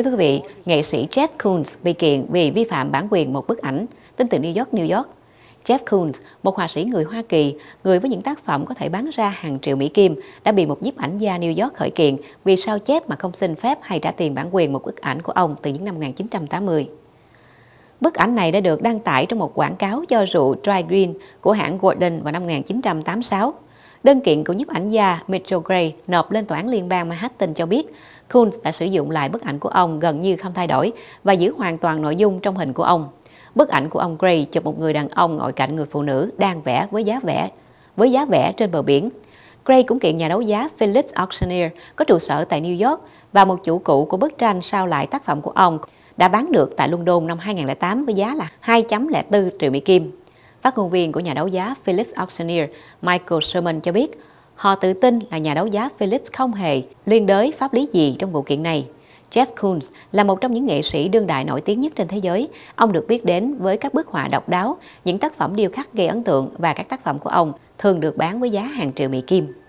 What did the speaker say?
Kính thưa quý vị, nghệ sĩ Jeff Koons bị kiện vì vi phạm bản quyền một bức ảnh, tin từ New York, New York. Jeff Koons, một họa sĩ người Hoa Kỳ, người với những tác phẩm có thể bán ra hàng triệu Mỹ Kim, đã bị một nhiếp ảnh gia New York khởi kiện vì sao chép mà không xin phép hay trả tiền bản quyền một bức ảnh của ông từ những năm 1980. Bức ảnh này đã được đăng tải trong một quảng cáo cho rượu Dry Green của hãng Gordon vào năm 1986. Đơn kiện của nhiếp ảnh gia Mitchell Gray nộp lên tòa án liên bang Manhattan cho biết Coons đã sử dụng lại bức ảnh của ông gần như không thay đổi và giữ hoàn toàn nội dung trong hình của ông. Bức ảnh của ông Gray chụp một người đàn ông ngồi cạnh người phụ nữ đang vẽ với giá vẽ với giá vẽ trên bờ biển. Gray cũng kiện nhà đấu giá Phillips Auctioneer có trụ sở tại New York và một chủ cũ của bức tranh sao lại tác phẩm của ông đã bán được tại London năm 2008 với giá là 2.04 triệu Mỹ Kim. Phát ngôn viên của nhà đấu giá Phillips Auctioneer Michael Sherman cho biết, họ tự tin là nhà đấu giá Phillips không hề liên đới pháp lý gì trong vụ kiện này. Jeff Koons là một trong những nghệ sĩ đương đại nổi tiếng nhất trên thế giới. Ông được biết đến với các bức họa độc đáo, những tác phẩm điêu khắc gây ấn tượng và các tác phẩm của ông thường được bán với giá hàng triệu Mỹ Kim.